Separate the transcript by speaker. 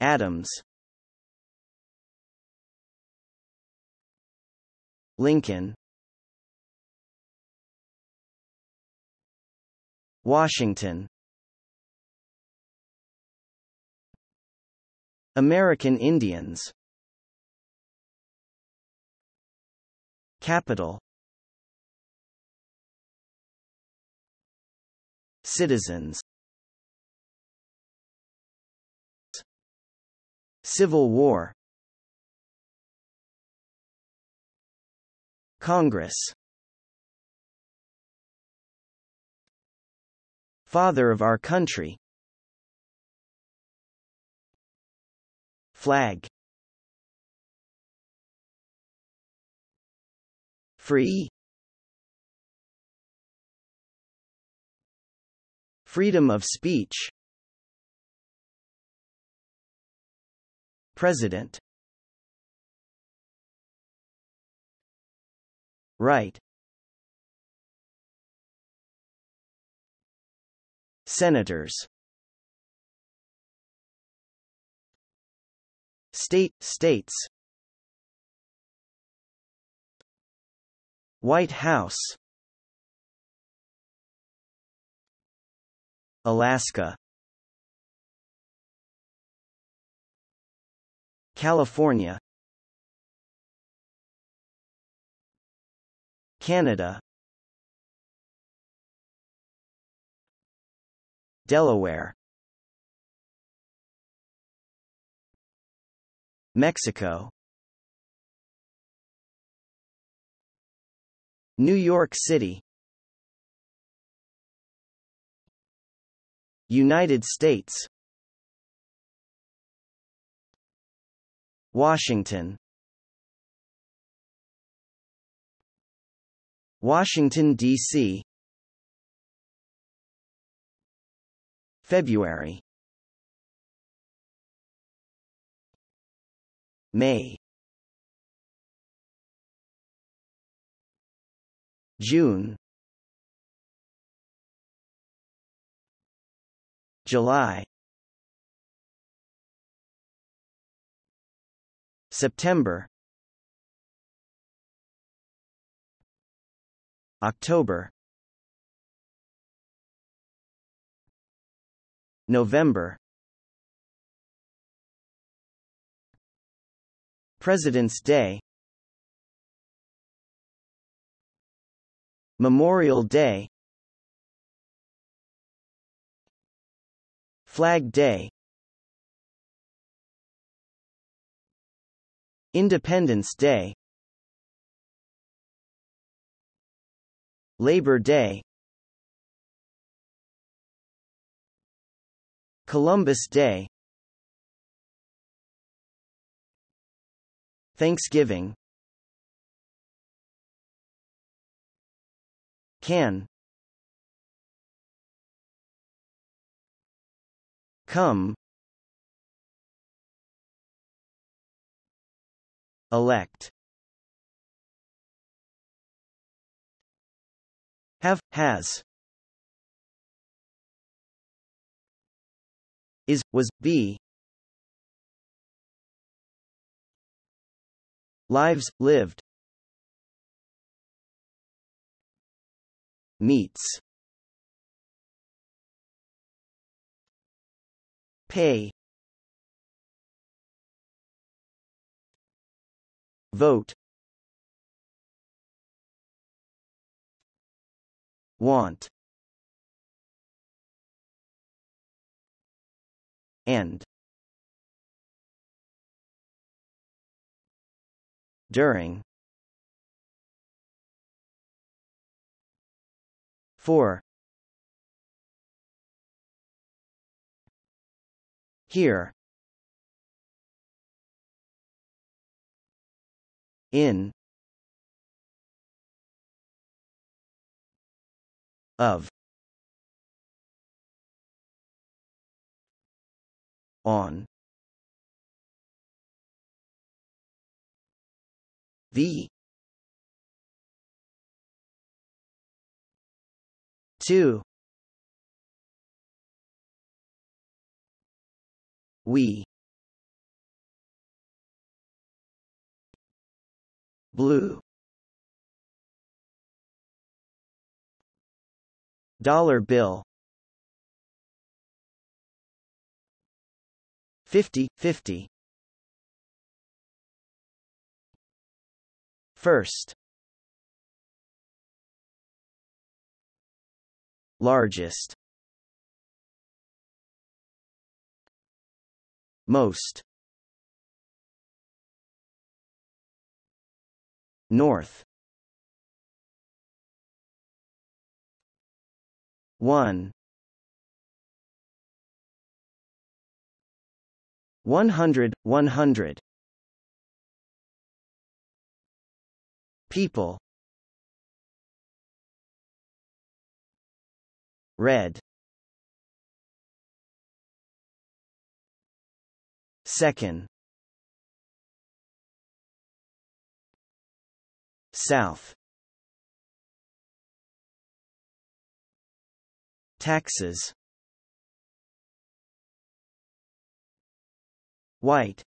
Speaker 1: Adams Lincoln Washington American Indians Capital Citizens Civil War Congress Father of our country Flag Free Freedom of speech President Right Senators State states White House Alaska California Canada Delaware Mexico New York City United States Washington Washington, D.C. February May June July September October November President's Day Memorial Day Flag Day Independence Day Labor Day Columbus Day Thanksgiving Can Come elect have has is was be lives lived meets pay Vote Want End During 4 Here in of on the two we blue dollar bill 50 50 first largest most North 1 100, 100 People Red Second South Taxes White